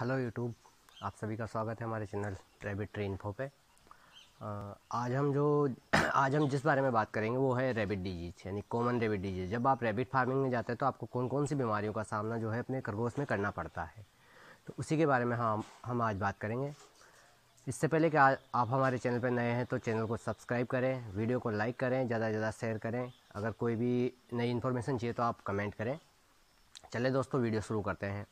hello YouTube आप सभी का स्वागत है हमारे चैनल रैबिट ट्रेन फो पे आज हम जो आज हम जिस बारे में बात करेंगे वो है रैबिट डिजीज यानी कॉमन रैबिट डिजीज जब आप रैबिट फार्मिंग में जाते हैं तो आपको कौन कौन सी बीमारियों का सामना जो है अपने खरगोश में करना पड़ता है तो उसी के बारे में हम हम आज बात करेंगे इससे पहले कि आप हमारे चैनल पर नए हैं तो चैनल को सब्सक्राइब करें वीडियो को लाइक करें ज़्यादा से ज़्यादा शेयर करें अगर कोई भी नई इन्फॉर्मेशन चाहिए तो आप कमेंट करें चले दोस्तों वीडियो शुरू करते हैं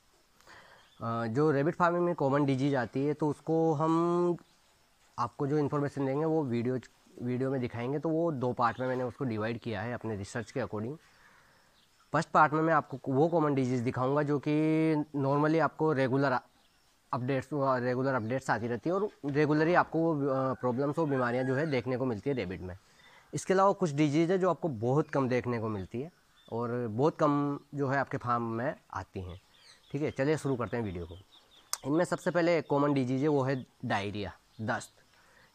जो रेबिट फार्मिंग में कॉमन डिजीज आती है तो उसको हम आपको जो इन्फॉर्मेशन देंगे वो वीडियो वीडियो में दिखाएंगे तो वो दो पार्ट में मैंने उसको डिवाइड किया है अपने रिसर्च के अकॉर्डिंग फर्स्ट पार्ट में मैं आपको वो कॉमन डिजीज़ दिखाऊंगा जो कि नॉर्मली आपको रेगुलर अपडेट्स रेगुलर अपडेट्स आती रहती है और रेगुलरली आपको वो प्रॉब्लम्स और बीमारियाँ जो है देखने को मिलती है रेबिट में इसके अलावा कुछ डिजीज़ है जो आपको बहुत कम देखने को मिलती है और बहुत कम जो है आपके फार्म में आती हैं ठीक है चलिए शुरू करते हैं वीडियो को इनमें सबसे पहले कॉमन डिजीज है वो है डायरिया दस्त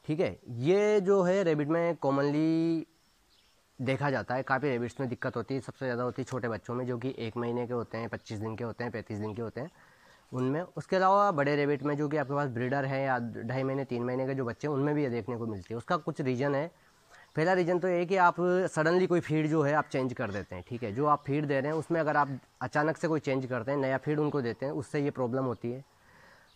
ठीक है ये जो है रेबिट में कॉमनली देखा जाता है काफ़ी रेबिट्स में दिक्कत होती है सबसे ज़्यादा होती है छोटे बच्चों में जो कि एक महीने के होते हैं पच्चीस दिन के होते हैं पैंतीस दिन के होते हैं उनमें उसके अलावा बड़े रेबिट में जो कि आपके पास ब्रीडर है या ढाई महीने तीन महीने के जो बच्चे हैं उनमें भी ये देखने को मिलती है उसका कुछ रीज़न है पहला रीज़न तो ये कि आप सडनली कोई फीड जो है आप चेंज कर देते हैं ठीक है जो आप फीड दे रहे हैं उसमें अगर आप अचानक से कोई चेंज करते हैं नया फीड उनको देते हैं उससे ये प्रॉब्लम होती है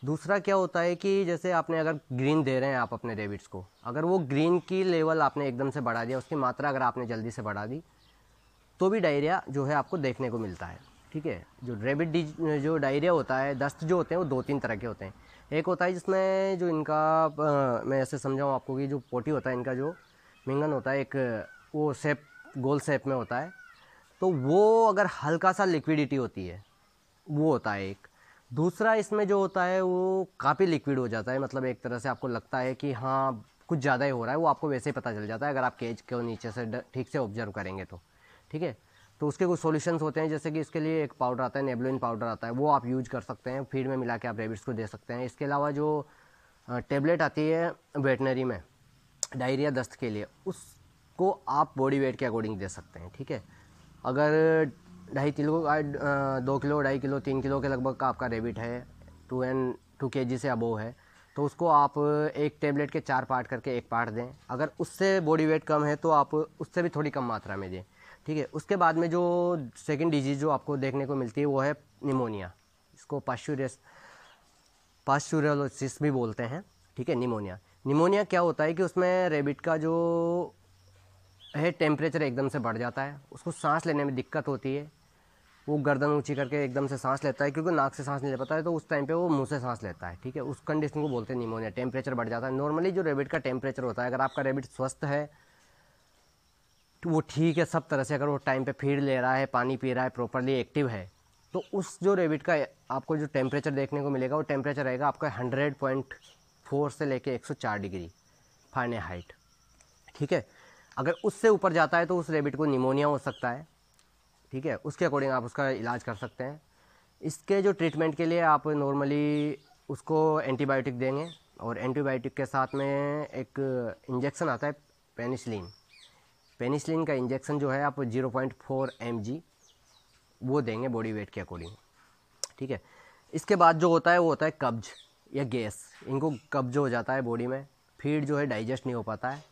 दूसरा क्या होता है कि जैसे आपने अगर ग्रीन दे रहे हैं आप अपने रेबिट्स को अगर वो ग्रीन की लेवल आपने एकदम से बढ़ा दिया उसकी मात्रा अगर आपने जल्दी से बढ़ा दी तो भी डायरिया जो है आपको देखने को मिलता है ठीक है जो रेबिट डिज जो डायरिया होता है दस्त जो होते हैं वो दो तीन तरह के होते हैं एक होता है जिसमें जो इनका आ, मैं ऐसे समझाऊँ आपको कि जो पोटी होता है इनका जो मिंगन होता है एक वो सेप गोल सेप में होता है तो वो अगर हल्का सा लिक्विडिटी होती है वो होता है एक दूसरा इसमें जो होता है वो काफ़ी लिक्विड हो जाता है मतलब एक तरह से आपको लगता है कि हाँ कुछ ज़्यादा ही हो रहा है वो आपको वैसे ही पता चल जाता है अगर आप केज को नीचे से ठीक से ऑब्जर्व करेंगे तो ठीक है तो उसके कुछ सॉल्यूशंस होते हैं जैसे कि इसके लिए एक पाउडर आता है नेबलोइन पाउडर आता है वो आप यूज कर सकते हैं फीड में मिला के आप रेबिट्स को दे सकते हैं इसके अलावा जो टेबलेट आती है वेटनरी में डायरिया दस्त के लिए उसको आप बॉडी वेट के अकॉर्डिंग दे सकते हैं ठीक है अगर ढाई किलो दो किलो ढाई किलो तीन किलो के लगभग का आपका रेबिट है टू एंड टू के जी से अबोव है तो उसको आप एक टेबलेट के चार पार्ट करके एक पार्ट दें अगर उससे बॉडी वेट कम है तो आप उससे भी थोड़ी कम मात्रा में दें ठीक है उसके बाद में जो सेकेंड डिजीज़ जो आपको देखने को मिलती है वो है निमोनिया इसको पाश्चुरियस पाश्चुरलोसिस भी बोलते हैं ठीक है निमोनिया निमोनिया क्या होता है कि उसमें रेबिट का जो है टेम्परेचर एकदम से बढ़ जाता है उसको सांस लेने में दिक्कत होती है वो गर्दन ऊंची करके एकदम से सांस लेता है क्योंकि नाक से सांस नहीं ले पाता है तो उस टाइम पे वो मुंह से सांस लेता है ठीक है उस कंडीशन को बोलते हैं निमोनिया टेम्परेचर बढ़ जाता है नॉर्मली जो रेबिट का टेम्परेचर होता है अगर आपका रेबिट स्वस्थ है तो वो ठीक है सब तरह से अगर वो टाइम पर फीड ले रहा है पानी पी रहा है प्रॉपरली एक्टिव है तो उस जो रेबिट का आपको जो टेम्परेचर देखने को मिलेगा वो टेम्परेचर रहेगा आपका हंड्रेड पॉइंट फोर से लेके 104 डिग्री फाइने हाइट ठीक है अगर उससे ऊपर जाता है तो उस रेबिट को निमोनिया हो सकता है ठीक है उसके अकॉर्डिंग आप उसका इलाज कर सकते हैं इसके जो ट्रीटमेंट के लिए आप नॉर्मली उसको एंटीबायोटिक देंगे और एंटीबायोटिक के साथ में एक इंजेक्शन आता है पेनिसलिन पेनिसलिन का इंजेक्शन जो है आप zero point four M G वो देंगे बॉडी वेट के अकॉर्डिंग ठीक है इसके बाद जो होता है वो होता है कब्ज या गैस इनको कब्ज हो जाता है बॉडी में फीड जो है डाइजेस्ट नहीं हो पाता है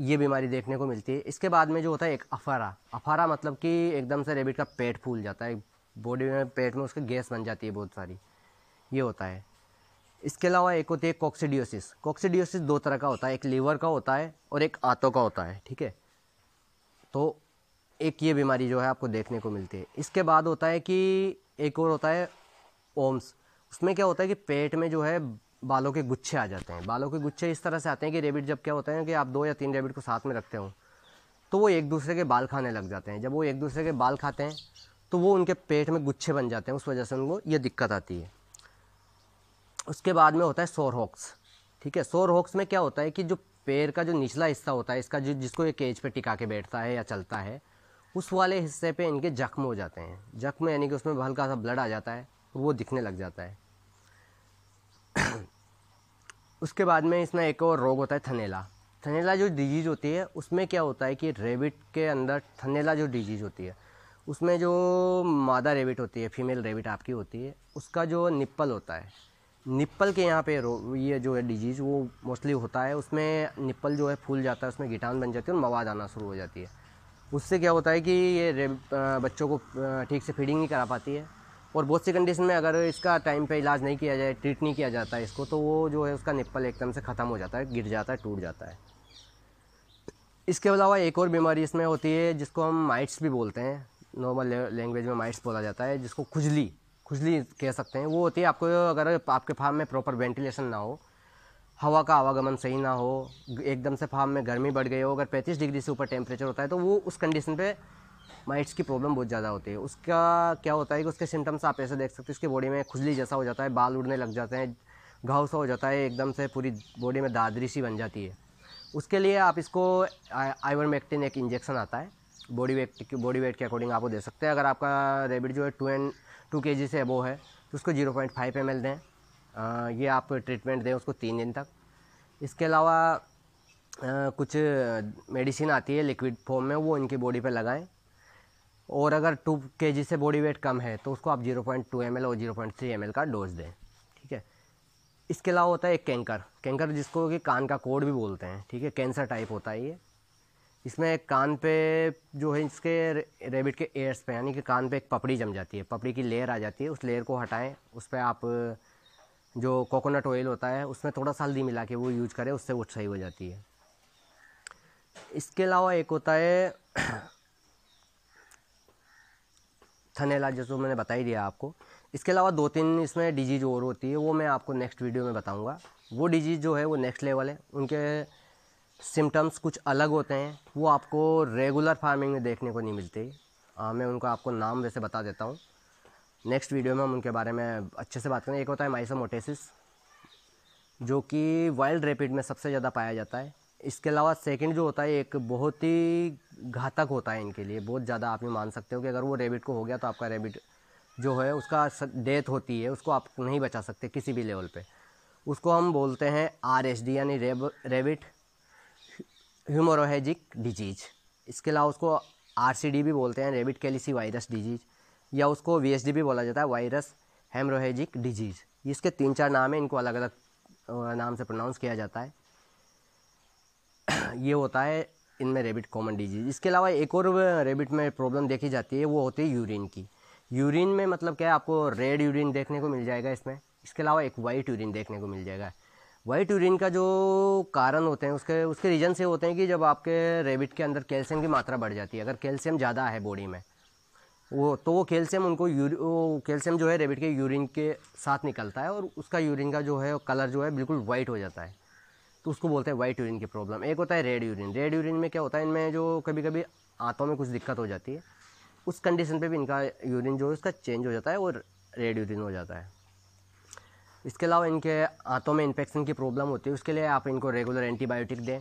ये बीमारी देखने को मिलती है इसके बाद में जो होता है एक अफारा अफारा मतलब कि एकदम से रेबिट का पेट फूल जाता है बॉडी में पेट में उसके गैस बन जाती है बहुत सारी ये होता है इसके अलावा एक होती है कॉक्सीडियोसिस कॉक्सीडियोसिस दो तरह का होता है एक लीवर का होता है और एक आंतों का होता है ठीक है तो एक ये बीमारी जो है आपको देखने को मिलती है इसके बाद होता है कि एक और होता है ओम्स उसमें क्या होता है कि पेट में जो है बालों के गुच्छे आ जाते हैं बालों के गुच्छे इस तरह से आते हैं कि रेबिट जब क्या होता है कि आप दो या तीन रेबिट को साथ में रखते हो तो वो एक दूसरे के बाल खाने लग जाते हैं जब वो एक दूसरे के बाल खाते हैं तो वो उनके पेट में गुच्छे बन जाते हैं उस वजह से उनको ये दिक्कत आती है उसके बाद में होता है सोर हॉक्स ठीक है सोर हॉक्स में क्या होता है कि जो पैर का जो निचला हिस्सा होता है इसका जो जिसको ये केज पे टिका के बैठता है या चलता है उस वाले हिस्से पे इनके जख्म हो जाते हैं जख्म यानी कि उसमें हल्का सा ब्लड आ जाता है वो दिखने लग जाता है उसके बाद में इसमें एक और रोग होता है थनेला थनेला जो डिजीज़ होती है उसमें क्या होता है कि रेबिट के अंदर थनेला जो डिजीज़ होती है उसमें जो मादा रेबिट होती है फीमेल रेबिट आपकी होती है उसका जो निप्पल होता है निप्पल के यहाँ पे ये जो है डिजीज़ वो मोस्टली होता है उसमें निप्पल जो है फूल जाता है उसमें गिटान बन जाती है और मवाद आना शुरू हो जाती है उससे क्या होता है कि ये बच्चों को ठीक से फीडिंग नहीं करा पाती है और बहुत सी कंडीशन में अगर इसका टाइम पे इलाज नहीं किया जाए ट्रीट नहीं किया जाता है इसको तो वो जो है उसका निप्पल एकदम से ख़त्म हो जाता है गिर जाता है टूट जाता है इसके अलावा एक और बीमारी इसमें होती है जिसको हम माइट्स भी बोलते हैं नॉर्मल लैंग्वेज में माइट्स बोला जाता है जिसको खुजली खुजली कह सकते हैं वो होती है आपको अगर आपके फार्म में प्रॉपर वेंटिलेशन ना हो हवा का आवागमन सही ना हो एकदम से फार्म में गर्मी बढ़ गई हो अगर पैंतीस डिग्री से ऊपर टेम्परेचर होता है तो वो उस कंडीशन पे माइट्स की प्रॉब्लम बहुत ज़्यादा होती है उसका क्या होता है कि उसके सिम्टम्स आप ऐसे देख सकते हैं उसकी बॉडी में खुजली जैसा हो जाता है बाल उड़ने लग जाते हैं घाव सा हो जाता है एकदम से पूरी बॉडी में दादरी सी बन जाती है उसके लिए आप इसको मैक्टिन एक इंजेक्शन आता है बॉडी वेट बॉडी वेट के अकॉर्डिंग आपको दे सकते हैं अगर आपका रेबिट जो है टू एंड टू के जी से अबो है तो उसको zero point five M L दें आ, ये आप ट्रीटमेंट दें उसको तीन दिन तक इसके अलावा कुछ मेडिसिन आती है लिक्विड फॉर्म में वो इनकी बॉडी पर लगाएं और अगर टू के से बॉडी वेट कम है तो उसको आप जीरो पॉइंट टू एम और जीरो पॉइंट थ्री एम का डोज दें ठीक है इसके अलावा होता है एक कैंकर कैंकर जिसको कि कान का कोड भी बोलते हैं ठीक है कैंसर टाइप होता है ये इसमें कान पे जो है इसके रेबिट के एयर्स पे यानी कि कान पे एक पपड़ी जम जाती है पपड़ी की लेयर आ जाती है उस लेयर को हटाएं उस पर आप जो कोकोनट ऑयल होता है उसमें थोड़ा सा हल्दी मिला के वो यूज करें उससे वो सही हो जाती है इसके अलावा एक होता है थनेला जैसे मैंने बता ही दिया आपको इसके अलावा दो तीन इसमें डिजीज और होती है वो मैं आपको नेक्स्ट वीडियो में बताऊँगा वो डिजीज़ जो है वो नेक्स्ट लेवल है उनके सिम्टम्स कुछ अलग होते हैं वो आपको रेगुलर फार्मिंग में देखने को नहीं मिलते आ, हाँ, मैं उनका आपको नाम वैसे बता देता हूँ नेक्स्ट वीडियो में हम उनके बारे में अच्छे से बात करें एक होता है माइसोमोटेसिस जो कि वाइल्ड रेपिड में सबसे ज़्यादा पाया जाता है इसके अलावा सेकंड जो होता है एक बहुत ही घातक होता है इनके लिए बहुत ज़्यादा आप ये मान सकते हो कि अगर वो रेबिट को हो गया तो आपका रेबिट जो है उसका डेथ होती है उसको आप नहीं बचा सकते किसी भी लेवल पे उसको हम बोलते हैं आर यानी रेब रेबिट ह्यूमोरोजिक डिजीज इसके अलावा उसको आर भी बोलते हैं रेबिट कैलिसी वायरस डिजीज या उसको वी भी बोला जाता है वायरस हेमरोजिक डिजीज इसके तीन चार नाम हैं इनको अलग अलग नाम से प्रोनाउंस किया जाता है ये होता है इनमें रेबिट कॉमन डिजीज इसके अलावा एक और रेबिट में प्रॉब्लम देखी जाती है वो होती है यूरिन की यूरिन में मतलब क्या है आपको रेड यूरिन देखने को मिल जाएगा इसमें इसके अलावा एक वाइट यूरिन देखने को मिल जाएगा वाइट यूरिन का जो कारण होते हैं उसके उसके रीज़न से होते हैं कि जब आपके रेबिट के अंदर कैल्शियम की मात्रा बढ़ जाती है अगर कैल्शियम ज़्यादा है बॉडी में वो तो वो कैल्शियम उनको कैल्शियम जो है रेबिट के यूरिन के साथ निकलता है और उसका यूरिन का जो है कलर जो है बिल्कुल वाइट हो जाता है तो उसको बोलते हैं वाइट यूरिन की प्रॉब्लम एक होता है रेड यूरिन रेड यूरिन में क्या होता है इनमें जो कभी कभी आंतों में कुछ दिक्कत हो जाती है उस कंडीशन पे भी इनका यूरिन जो है उसका चेंज हो जाता है और रेड यूरिन हो जाता है इसके अलावा इनके आंतों में इन्फेक्शन की प्रॉब्लम होती है उसके लिए आप इनको रेगुलर एंटीबायोटिक दें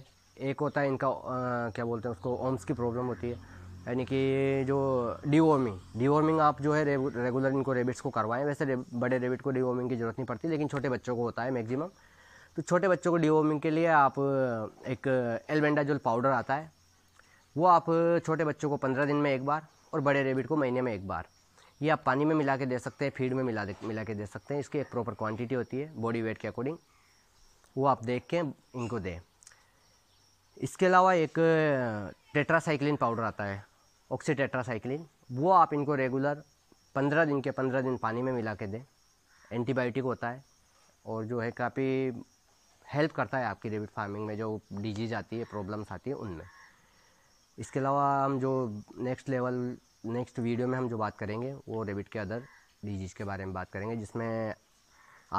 एक होता है इनका आ, क्या बोलते हैं उसको ओम्स की प्रॉब्लम होती है यानी कि जो डीवॉर्मिंग डिवॉर्मिंग आप जो है रेगुलर इनको रेबिट्स को करवाएं वैसे रे, बड़े रेबिट को डिवॉर्मिंग की ज़रूरत नहीं पड़ती लेकिन छोटे बच्चों को होता है मैक्सिमम तो छोटे बच्चों को डिवॉर्मिंग के लिए आप एक एलबेंडाजोल पाउडर आता है वो आप छोटे बच्चों को पंद्रह दिन में एक बार और बड़े रेबिट को महीने में एक बार ये आप पानी में मिला के दे सकते हैं फीड में मिला मिला के दे सकते हैं इसकी एक प्रॉपर क्वांटिटी होती है बॉडी वेट के अकॉर्डिंग वो आप देख के इनको दें इसके अलावा एक टेट्रासाइक्लिन पाउडर आता है ऑक्सी टेट्रासाइक्लिन वो आप इनको रेगुलर पंद्रह दिन के पंद्रह दिन पानी में मिला के दें एंटीबायोटिक होता है और जो है काफ़ी हेल्प करता है आपकी रेबिट फार्मिंग में जो डिजीज आती है प्रॉब्लम्स आती है उनमें इसके अलावा हम जो नेक्स्ट लेवल नेक्स्ट वीडियो में हम जो बात करेंगे वो रेबिट के अदर डिजीज़ के बारे में बात करेंगे जिसमें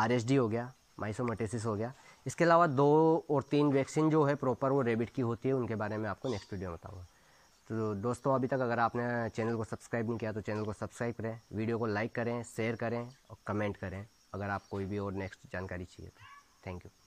आर हो गया माइसोमटेसिस हो गया इसके अलावा दो और तीन वैक्सीन जो है प्रॉपर वो रेबिट की होती है उनके बारे में आपको नेक्स्ट वीडियो में बताऊँगा तो दोस्तों अभी तक अगर आपने चैनल को सब्सक्राइब नहीं किया तो चैनल को सब्सक्राइब करें वीडियो को लाइक करें शेयर करें और कमेंट करें अगर आप कोई भी और नेक्स्ट जानकारी चाहिए तो थैंक यू